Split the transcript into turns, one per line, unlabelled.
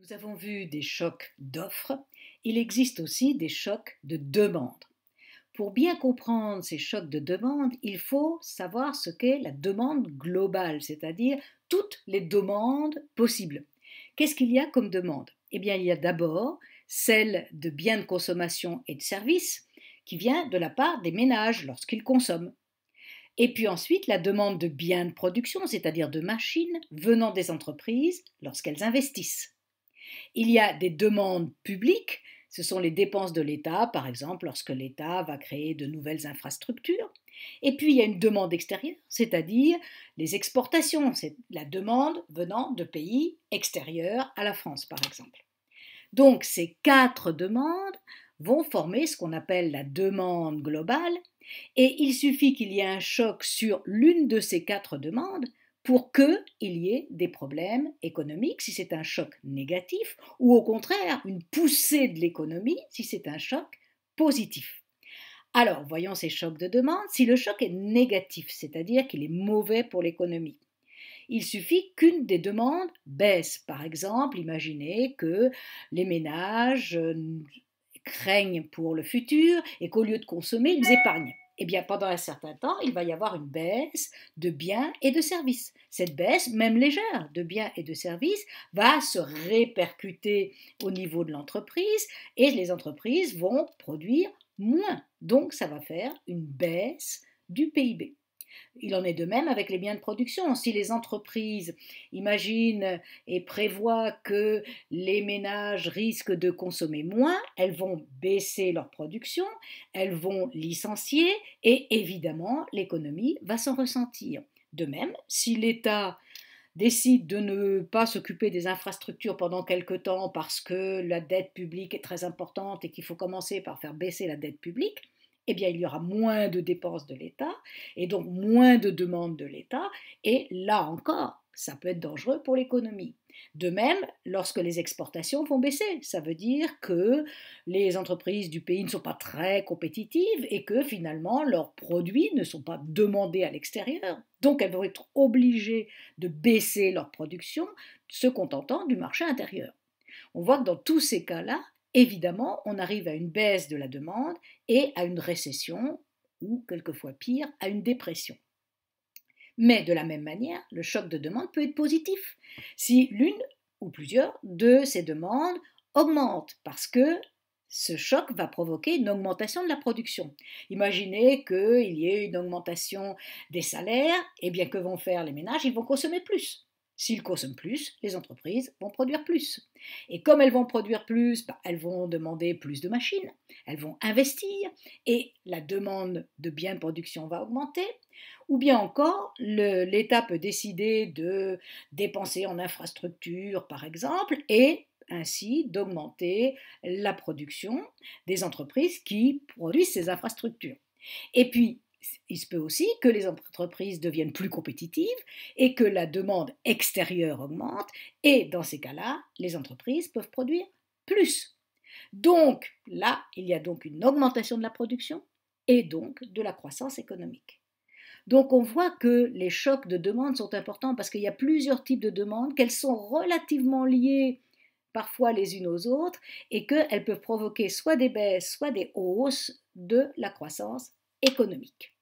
Nous avons vu des chocs d'offres, il existe aussi des chocs de demande. Pour bien comprendre ces chocs de demande, il faut savoir ce qu'est la demande globale, c'est-à-dire toutes les demandes possibles. Qu'est-ce qu'il y a comme demande Eh bien, il y a d'abord celle de biens de consommation et de services qui vient de la part des ménages lorsqu'ils consomment. Et puis ensuite, la demande de biens de production, c'est-à-dire de machines, venant des entreprises lorsqu'elles investissent. Il y a des demandes publiques, ce sont les dépenses de l'État, par exemple lorsque l'État va créer de nouvelles infrastructures. Et puis il y a une demande extérieure, c'est-à-dire les exportations, c'est la demande venant de pays extérieurs à la France, par exemple. Donc ces quatre demandes vont former ce qu'on appelle la demande globale, et il suffit qu'il y ait un choc sur l'une de ces quatre demandes pour qu'il y ait des problèmes économiques si c'est un choc négatif, ou au contraire une poussée de l'économie si c'est un choc positif. Alors, voyons ces chocs de demande. Si le choc est négatif, c'est-à-dire qu'il est mauvais pour l'économie, il suffit qu'une des demandes baisse. Par exemple, imaginez que les ménages euh, craignent pour le futur et qu'au lieu de consommer, ils épargnent. Eh bien pendant un certain temps, il va y avoir une baisse de biens et de services. Cette baisse, même légère, de biens et de services, va se répercuter au niveau de l'entreprise et les entreprises vont produire moins. Donc ça va faire une baisse du PIB. Il en est de même avec les biens de production. Si les entreprises imaginent et prévoient que les ménages risquent de consommer moins, elles vont baisser leur production, elles vont licencier et évidemment l'économie va s'en ressentir. De même, si l'État décide de ne pas s'occuper des infrastructures pendant quelque temps parce que la dette publique est très importante et qu'il faut commencer par faire baisser la dette publique, eh bien, il y aura moins de dépenses de l'État et donc moins de demandes de l'État. Et là encore, ça peut être dangereux pour l'économie. De même, lorsque les exportations vont baisser, ça veut dire que les entreprises du pays ne sont pas très compétitives et que finalement leurs produits ne sont pas demandés à l'extérieur. Donc elles vont être obligées de baisser leur production, se contentant du marché intérieur. On voit que dans tous ces cas-là, évidemment, on arrive à une baisse de la demande et à une récession, ou quelquefois pire, à une dépression. Mais de la même manière, le choc de demande peut être positif si l'une ou plusieurs de ces demandes augmentent parce que ce choc va provoquer une augmentation de la production. Imaginez qu'il y ait une augmentation des salaires, et eh bien que vont faire les ménages Ils vont consommer plus. S'ils consomment plus, les entreprises vont produire plus. Et comme elles vont produire plus, bah, elles vont demander plus de machines, elles vont investir, et la demande de biens de production va augmenter. Ou bien encore, l'État peut décider de dépenser en infrastructures, par exemple, et ainsi d'augmenter la production des entreprises qui produisent ces infrastructures. Et puis, il se peut aussi que les entreprises deviennent plus compétitives et que la demande extérieure augmente, et dans ces cas-là, les entreprises peuvent produire plus. Donc là, il y a donc une augmentation de la production et donc de la croissance économique. Donc on voit que les chocs de demande sont importants parce qu'il y a plusieurs types de demandes, qu'elles sont relativement liées parfois les unes aux autres et qu'elles peuvent provoquer soit des baisses, soit des hausses de la croissance économique.